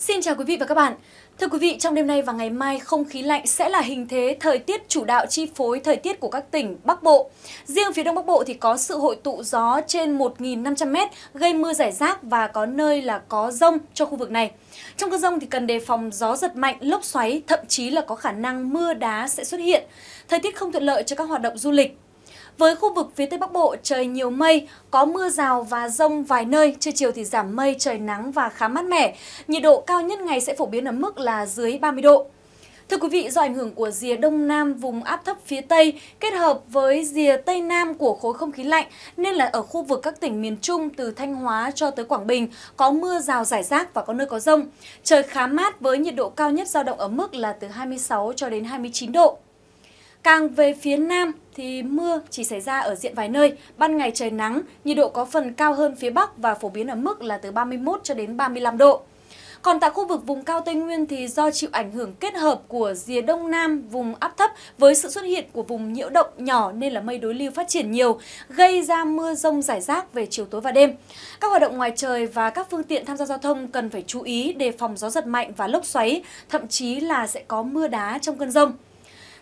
Xin chào quý vị và các bạn. Thưa quý vị, trong đêm nay và ngày mai, không khí lạnh sẽ là hình thế thời tiết chủ đạo chi phối thời tiết của các tỉnh Bắc Bộ. Riêng phía Đông Bắc Bộ thì có sự hội tụ gió trên 1.500m gây mưa rải rác và có nơi là có rông cho khu vực này. Trong cơn rông thì cần đề phòng gió giật mạnh, lốc xoáy, thậm chí là có khả năng mưa đá sẽ xuất hiện. Thời tiết không thuận lợi cho các hoạt động du lịch, với khu vực phía Tây Bắc Bộ, trời nhiều mây, có mưa rào và rông vài nơi, trưa chiều thì giảm mây, trời nắng và khá mát mẻ. Nhiệt độ cao nhất ngày sẽ phổ biến ở mức là dưới 30 độ. Thưa quý vị, do ảnh hưởng của rìa Đông Nam vùng áp thấp phía Tây kết hợp với rìa Tây Nam của khối không khí lạnh nên là ở khu vực các tỉnh miền Trung từ Thanh Hóa cho tới Quảng Bình có mưa rào rải rác và có nơi có rông. Trời khá mát với nhiệt độ cao nhất dao động ở mức là từ 26 cho đến 29 độ. Càng về phía Nam thì mưa chỉ xảy ra ở diện vài nơi, ban ngày trời nắng, nhiệt độ có phần cao hơn phía Bắc và phổ biến ở mức là từ 31 cho đến 35 độ. Còn tại khu vực vùng cao Tây Nguyên thì do chịu ảnh hưởng kết hợp của rìa Đông Nam vùng áp thấp với sự xuất hiện của vùng nhiễu động nhỏ nên là mây đối lưu phát triển nhiều, gây ra mưa rông rải rác về chiều tối và đêm. Các hoạt động ngoài trời và các phương tiện tham gia giao thông cần phải chú ý đề phòng gió giật mạnh và lốc xoáy, thậm chí là sẽ có mưa đá trong cơn rông.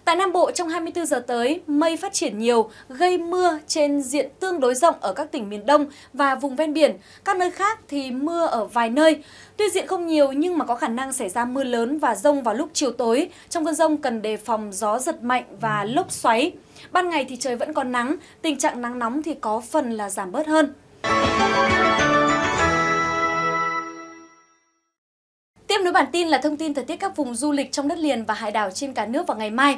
Tại Nam Bộ, trong 24 giờ tới, mây phát triển nhiều, gây mưa trên diện tương đối rộng ở các tỉnh miền Đông và vùng ven biển. Các nơi khác thì mưa ở vài nơi. Tuy diện không nhiều nhưng mà có khả năng xảy ra mưa lớn và rông vào lúc chiều tối. Trong cơn rông cần đề phòng gió giật mạnh và lốc xoáy. Ban ngày thì trời vẫn còn nắng, tình trạng nắng nóng thì có phần là giảm bớt hơn. Tiếp nối bản tin là thông tin thời tiết các vùng du lịch trong đất liền và hải đảo trên cả nước vào ngày mai.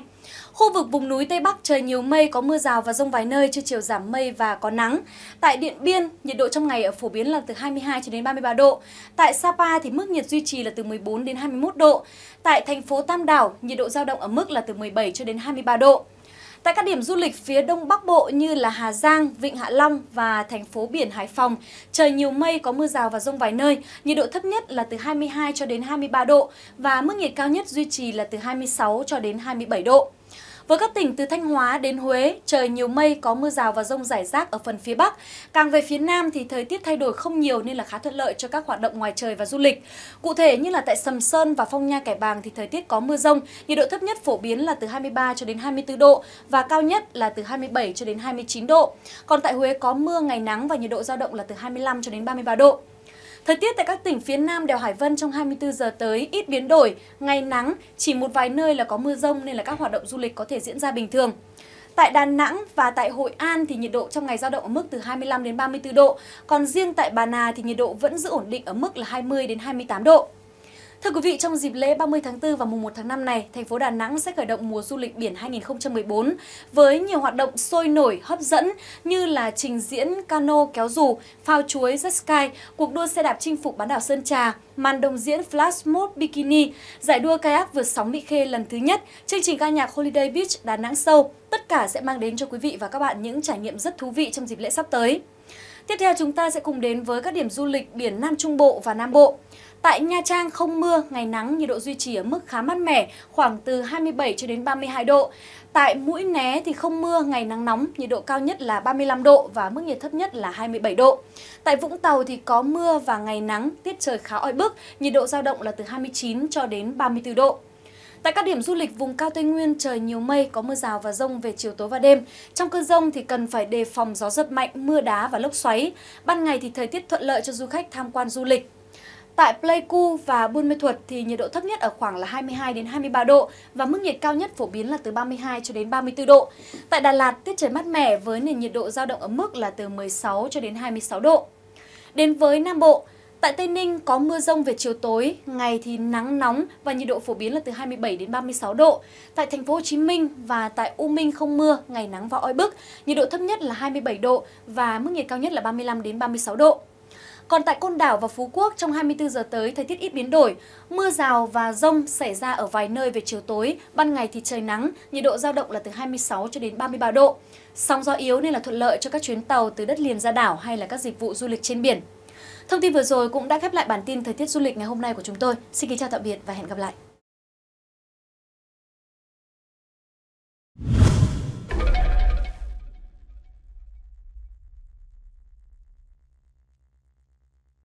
Khu vực vùng núi Tây Bắc trời nhiều mây, có mưa rào và rông vài nơi, trưa chiều giảm mây và có nắng. Tại Điện Biên, nhiệt độ trong ngày ở phổ biến là từ 22 cho đến 33 độ. Tại Sapa thì mức nhiệt duy trì là từ 14 đến 21 độ. Tại thành phố Tam Đảo, nhiệt độ dao động ở mức là từ 17 cho đến 23 độ. Tại các điểm du lịch phía Đông Bắc Bộ như là Hà Giang, Vịnh Hạ Long và thành phố biển Hải Phòng, trời nhiều mây có mưa rào và rông vài nơi, nhiệt độ thấp nhất là từ 22 cho đến 23 độ và mức nhiệt cao nhất duy trì là từ 26 cho đến 27 độ. Với các tỉnh từ Thanh Hóa đến Huế, trời nhiều mây có mưa rào và rông rải rác ở phần phía Bắc. Càng về phía Nam thì thời tiết thay đổi không nhiều nên là khá thuận lợi cho các hoạt động ngoài trời và du lịch. Cụ thể như là tại Sầm Sơn và Phong Nha Kẻ Bàng thì thời tiết có mưa rông, nhiệt độ thấp nhất phổ biến là từ 23 cho đến 24 độ và cao nhất là từ 27 cho đến 29 độ. Còn tại Huế có mưa ngày nắng và nhiệt độ dao động là từ 25 cho đến 33 độ. Thời tiết tại các tỉnh phía Nam đèo Hải Vân trong 24 giờ tới ít biến đổi, ngày nắng, chỉ một vài nơi là có mưa rông nên là các hoạt động du lịch có thể diễn ra bình thường. Tại Đà Nẵng và tại Hội An thì nhiệt độ trong ngày dao động ở mức từ 25 đến 34 độ, còn riêng tại Bà Nà thì nhiệt độ vẫn giữ ổn định ở mức là 20 đến 28 độ. Thưa quý vị, trong dịp lễ 30 tháng 4 và mùng 1 tháng 5 này, thành phố Đà Nẵng sẽ khởi động mùa du lịch biển 2014 với nhiều hoạt động sôi nổi, hấp dẫn như là trình diễn cano kéo dù, phao chuối jet sky, cuộc đua xe đạp chinh phục bán đảo Sơn Trà, màn đồng diễn flash mob bikini, giải đua kayak vượt sóng Mỹ Khê lần thứ nhất, chương trình ca nhạc Holiday Beach Đà Nẵng sâu. Tất cả sẽ mang đến cho quý vị và các bạn những trải nghiệm rất thú vị trong dịp lễ sắp tới. Tiếp theo chúng ta sẽ cùng đến với các điểm du lịch biển Nam Trung Bộ và Nam Bộ. Tại Nha Trang không mưa, ngày nắng, nhiệt độ duy trì ở mức khá mát mẻ, khoảng từ 27 cho đến 32 độ. Tại Mũi Né thì không mưa, ngày nắng nóng, nhiệt độ cao nhất là 35 độ và mức nhiệt thấp nhất là 27 độ. Tại Vũng Tàu thì có mưa và ngày nắng, tiết trời khá oi bức, nhiệt độ dao động là từ 29 cho đến 34 độ. Tại các điểm du lịch vùng cao Tây Nguyên, trời nhiều mây, có mưa rào và rông về chiều tối và đêm. Trong cơn rông thì cần phải đề phòng gió giật mạnh, mưa đá và lốc xoáy. Ban ngày thì thời tiết thuận lợi cho du khách tham quan du lịch. Tại Pleiku và Buôn Mê Thuột thì nhiệt độ thấp nhất ở khoảng là 22 đến 23 độ và mức nhiệt cao nhất phổ biến là từ 32 cho đến 34 độ. Tại Đà Lạt tiết trời mát mẻ với nền nhiệt độ dao động ở mức là từ 16 cho đến 26 độ. Đến với Nam Bộ, Tại Tây Ninh có mưa rông về chiều tối, ngày thì nắng nóng và nhiệt độ phổ biến là từ 27 đến 36 độ. Tại thành phố Hồ Chí Minh và tại U Minh không mưa, ngày nắng và oi bức, nhiệt độ thấp nhất là 27 độ và mức nhiệt cao nhất là 35 đến 36 độ. Còn tại Côn Đảo và Phú Quốc, trong 24 giờ tới, thời tiết ít biến đổi. Mưa rào và rông xảy ra ở vài nơi về chiều tối, ban ngày thì trời nắng, nhiệt độ giao động là từ 26 cho đến 33 độ. Sóng gió yếu nên là thuận lợi cho các chuyến tàu từ đất liền ra đảo hay là các dịch vụ du lịch trên biển. Thông tin vừa rồi cũng đã khép lại bản tin thời tiết du lịch ngày hôm nay của chúng tôi. Xin kính chào tạm biệt và hẹn gặp lại.